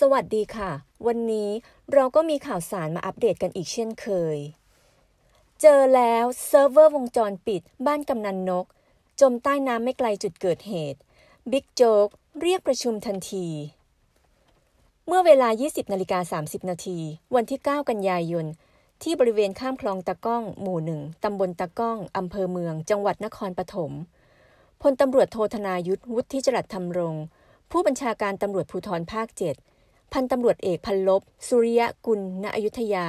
สวัสดีค่ะ วันนี้เราก็มีข่าวสารมาอัปเดตกันอีกเช่นเคย เจอแล้วเซิร์ฟเวอร์วงจรปิด บ้านกำนันนก จมใต้น้ำไม่ไกลจุดเกิดเหตุ บิ๊กโจ๊ก เรียกประชุมทันที เมื่อเวลา 20นาฬิกา30 นาที วันที่ 9 กันยายนที่บริเวณข้ามคลองตะก้อง หมู่หนึ่งตำบลตะก้องอำเภอเมือง จังหวัดนครปฐมพลตำรวจโทธนายุทธวุฒิจรัตธรรมรง ผู้บัญชาการตำรวจภูธรภาค 7พันตำรวจเอกพันลบสุริยะกุลณอยุธยา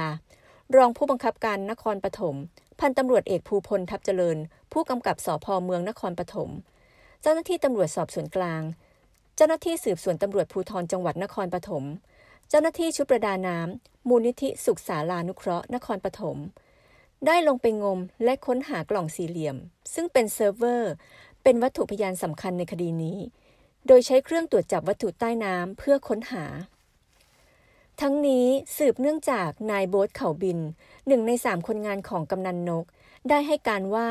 รองผู้บังคับการนครปฐมพันตำรวจเอกภูพลทับเจริญ ผู้กำกับสพเมืองนครปฐมเจ้าหน้าที่ตำรวจสอบสวนกลาง เจ้าหน้าที่สืบสวนตำรวจภูธรจังหวัดนครปฐมเจ้าหน้าที่ชุดประดาน้ำมูลนิธิสุขสารานุเคราะห์นครปฐมได้ลงไปงมและค้นหากล่องสี่เหลี่ยม ซึ่งเป็นเซิร์ฟเวอร์ เป็นวัตถุพยานสำคัญในคดีนี้ โดยใช้เครื่องตรวจจับวัตถุใต้น้ำเพื่อค้นหาทั้งนี้สืบเนื่องจากนายโบ๊ทเขาบินหนึ่งในสามคนงานของกำนันนก ได้ให้การว่า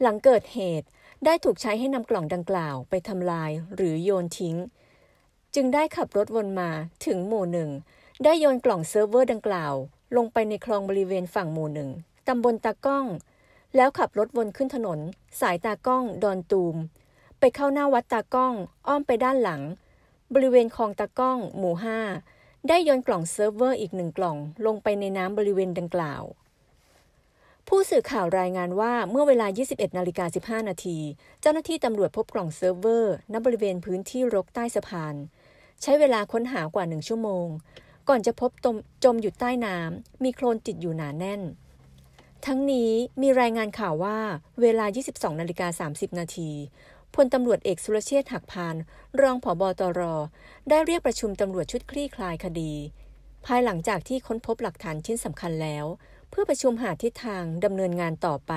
หลังเกิดเหตุ ได้ถูกใช้ให้นำกล่องดังกล่าวไปทำลายหรือโยนทิ้ง จึงได้ขับรถวนมาถึงหมู่หนึ่งได้โยนกล่องเซิร์ฟเวอร์ดังกล่าว ลงไปในคลองบริเวณฝั่งหมู่หนึ่งตำบลตากล้อง แล้วขับรถวนขึ้นถนน สายตากล้องดอนตูม ไปเข้าหน้าวัดตากล้องอ้อมไปด้านหลัง บริเวณคลองตากล้อง หมู่ห้าได้โยนกล่องเซิร์ฟเวอร์อีกหนึ่งกล่อง ลงไปในน้ำบริเวณดังกล่าว ผู้สื่อข่าวรายงานว่า เมื่อเวลา21นาฬิกา15นาที เจ้าหน้าที่ตำรวจพบกล่องเซิร์ฟเวอร์ณบริเวณพื้นที่รกใต้สะพานใช้เวลาค้นหากว่าหนึ่งชั่วโมง ก่อนจะพบจมอยู่ใต้น้ำมีโคลนติดอยู่หนาแน่น ทั้งนี้มีรายงานข่าวว่า เวลา22นาฬิกา30นาทีพลตำรวจเอกสุรเชษฐ์หักพานรองผบตรได้เรียกประชุมตำรวจชุดคลี่คลายคดี ภายหลังจากที่ค้นพบหลักฐานชิ้นสำคัญแล้ว เพื่อประชุมหาทิศทาง ดำเนินงานต่อไป